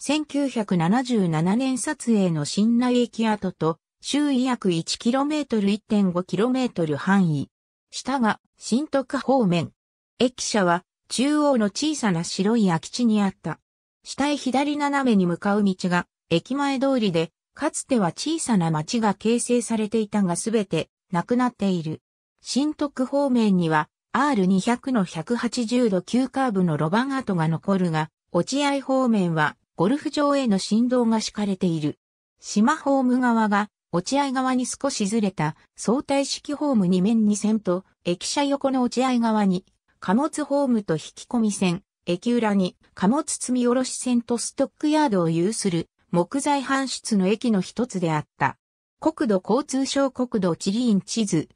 1977年撮影の新内駅跡と、周囲約 1km1.5km 範囲。下が、新徳方面。駅舎は、中央の小さな白い空き地にあった。下へ左斜めに向かう道が、駅前通りで、かつては小さな町が形成されていたがすべて、なくなっている。新徳方面には、R200 の180度急カーブの路盤跡が残るが、落合方面はゴルフ場への振動が敷かれている。島ホーム側が落合側に少しずれた相対式ホーム2面2線と駅舎横の落合側に貨物ホームと引き込み線、駅裏に貨物積み下ろし線とストックヤードを有する木材搬出の駅の一つであった。国土交通省国土地理院地図。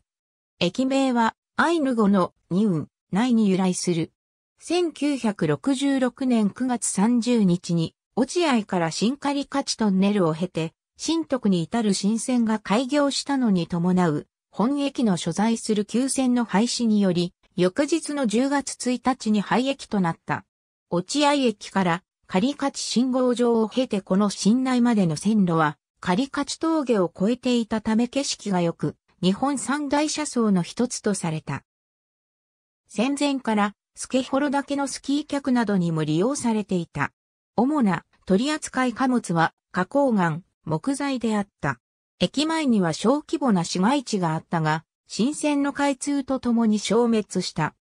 駅名はアイヌ語のニウン、内に由来する。1966年9月30日に落合から新狩勝ちトンネルを経て、新徳に至る新線が開業したのに伴う、本駅の所在する旧線の廃止により、翌日の10月1日に廃駅となった。落合駅から狩勝信号場を経てこの新内までの線路は、狩勝峠を越えていたため景色が良く、日本三大車窓の一つとされた。戦前から、スケホロけのスキー客などにも利用されていた。主な取扱い貨物は花崗岩、木材であった。駅前には小規模な市街地があったが、新線の開通とともに消滅した。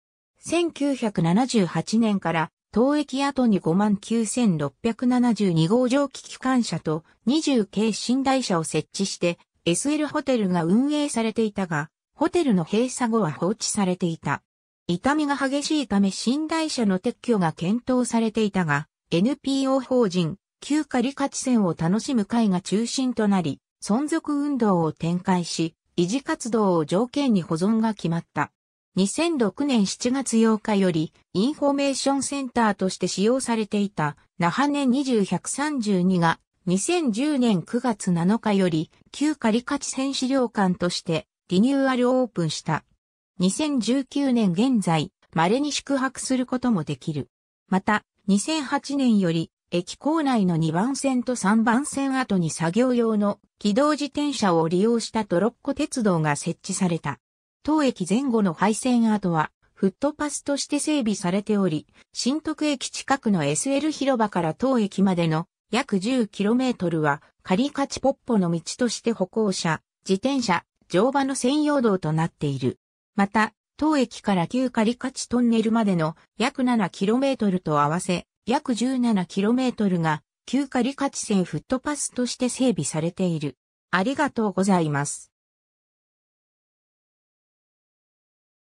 1978年から当駅跡に59,672号蒸気機関車と20系寝台車を設置して SL ホテルが運営されていたが、ホテルの閉鎖後は放置されていた。痛みが激しいため寝台車の撤去が検討されていたが、NPO 法人、旧リカチ線を楽しむ会が中心となり、存続運動を展開し、維持活動を条件に保存が決まった。2006年7月8日より、インフォメーションセンターとして使用されていた、那覇年2132が、2010年9月7日より、旧リカチ線資料館として、リニューアルオープンした。2019年現在、稀に宿泊することもできる。また、2008年より、駅構内の2番線と3番線後に作業用の軌道自転車を利用したトロッコ鉄道が設置された。当駅前後の廃線跡は、フットパスとして整備されており、新徳駅近くの SL 広場から当駅までの約 10km は、仮価値ポッポの道として歩行者、自転車、乗馬の専用道となっている。また、当駅から旧カリカチトンネルまでの約 7km と合わせ、約 17km が旧カリカチ線フットパスとして整備されている。ありがとうございます。